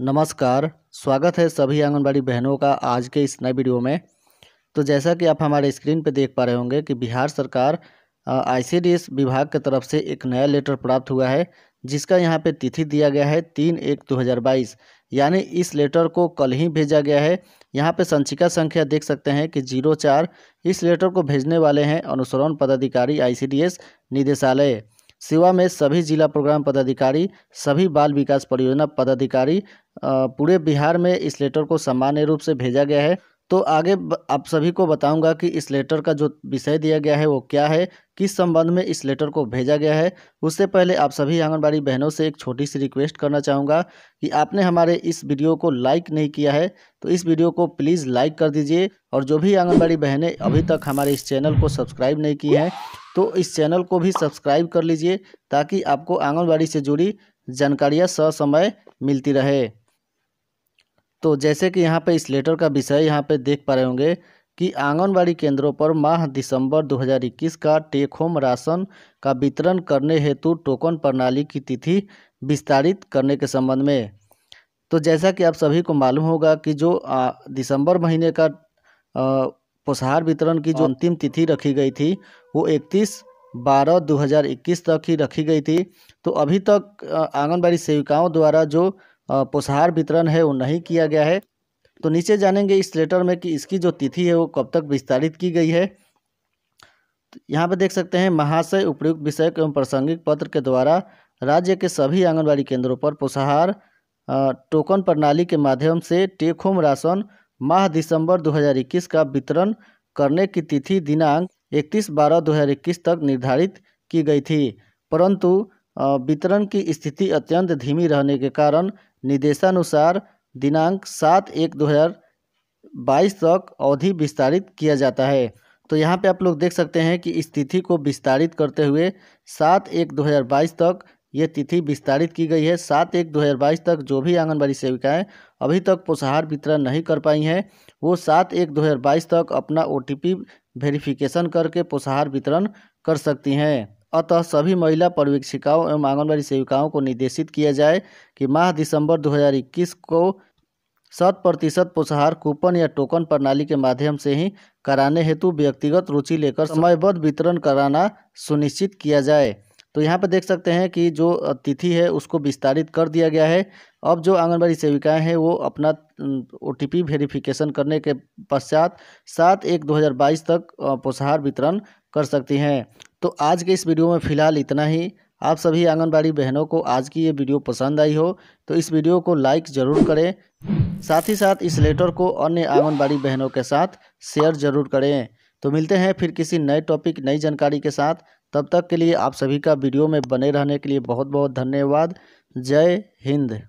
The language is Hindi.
नमस्कार स्वागत है सभी आंगनबाड़ी बहनों का आज के इस नए वीडियो में तो जैसा कि आप हमारे स्क्रीन पर देख पा रहे होंगे कि बिहार सरकार आईसीडीएस विभाग की तरफ से एक नया लेटर प्राप्त हुआ है जिसका यहाँ पे तिथि दिया गया है तीन एक दो हज़ार बाईस यानी इस लेटर को कल ही भेजा गया है यहाँ पर संचिका संख्या देख सकते हैं कि जीरो चार इस लेटर को भेजने वाले हैं अनुसरण पदाधिकारी आई निदेशालय सेवा में सभी जिला प्रोग्राम पदाधिकारी सभी बाल विकास परियोजना पदाधिकारी पूरे बिहार में इस लेटर को सामान्य रूप से भेजा गया है तो आगे आप सभी को बताऊंगा कि इस लेटर का जो विषय दिया गया है वो क्या है किस संबंध में इस लेटर को भेजा गया है उससे पहले आप सभी आंगनबाड़ी बहनों से एक छोटी सी रिक्वेस्ट करना चाहूँगा कि आपने हमारे इस वीडियो को लाइक नहीं किया है तो इस वीडियो को प्लीज़ लाइक कर दीजिए और जो भी आंगनबाड़ी बहनें अभी तक हमारे इस चैनल को सब्सक्राइब नहीं की हैं तो इस चैनल को भी सब्सक्राइब कर लीजिए ताकि आपको आंगनबाड़ी से जुड़ी जानकारियाँ ससमय मिलती रहे तो जैसे कि यहाँ पे इस लेटर का विषय यहाँ पे देख पा रहे होंगे कि आंगनबाड़ी केंद्रों पर माह दिसंबर 2021 का टेक होम राशन का वितरण करने हेतु टोकन प्रणाली की तिथि विस्तारित करने के संबंध में तो जैसा कि आप सभी को मालूम होगा कि जो आ, दिसंबर महीने का आ, उपहार वितरण की जो अंतिम तिथि रखी गई थी वो इकतीस बारह 2021 तक ही रखी गई थी तो अभी तक आंगनबाड़ी सेविकाओं द्वारा जो उपहार वितरण है वो नहीं किया गया है तो नीचे जानेंगे इस लेटर में कि इसकी जो तिथि है वो कब तक विस्तारित की गई है तो यहाँ पर देख सकते हैं महाशय उपयुक्त विषय एवं प्रासंगिक पत्र के द्वारा राज्य के सभी आंगनबाड़ी केंद्रों पर पोषाहार टोकन प्रणाली के माध्यम से टेक होम राशन माह दिसंबर 2021 का वितरण करने की तिथि दिनांक 31 बारह 2021 तक निर्धारित की गई थी परंतु वितरण की स्थिति अत्यंत धीमी रहने के कारण निर्देशानुसार दिनांक सात एक दो हज़ार बाईस तक अवधि विस्तारित किया जाता है तो यहाँ पे आप लोग देख सकते हैं कि इस तिथि को विस्तारित करते हुए सात एक दो हज़ार बाईस तक ये तिथि विस्तारित की गई है सात एक दो हज़ार बाईस तक जो भी आंगनबाड़ी सेविकाएं अभी तक पोषाहार वितरण नहीं कर पाई हैं वो सात एक दो हज़ार बाईस तक अपना ओ टी पी वेरिफिकेशन करके पोषाहार वितरण कर सकती हैं अतः सभी महिला पर्यवेक्षिकाओं एवं आंगनबाड़ी सेविकाओं को निर्देशित किया जाए कि माह दिसंबर 2021 को शत प्रतिशत पोषाहार कूपन या टोकन प्रणाली के माध्यम से ही कराने हेतु व्यक्तिगत रुचि लेकर समयबद्ध वितरण कराना सुनिश्चित किया जाए तो यहाँ पर देख सकते हैं कि जो तिथि है उसको विस्तारित कर दिया गया है अब जो आंगनबाड़ी सेविकाएं हैं वो अपना ओ टी पी वेरिफिकेशन करने के पश्चात सात एक दो हज़ार बाईस तक पोषाहार वितरण कर सकती हैं तो आज के इस वीडियो में फ़िलहाल इतना ही आप सभी आंगनबाड़ी बहनों को आज की ये वीडियो पसंद आई हो तो इस वीडियो को लाइक ज़रूर करें साथ ही साथ इस लेटर को अन्य आंगनबाड़ी बहनों के साथ शेयर ज़रूर करें तो मिलते हैं फिर किसी नए टॉपिक नई जानकारी के साथ तब तक के लिए आप सभी का वीडियो में बने रहने के लिए बहुत बहुत धन्यवाद जय हिंद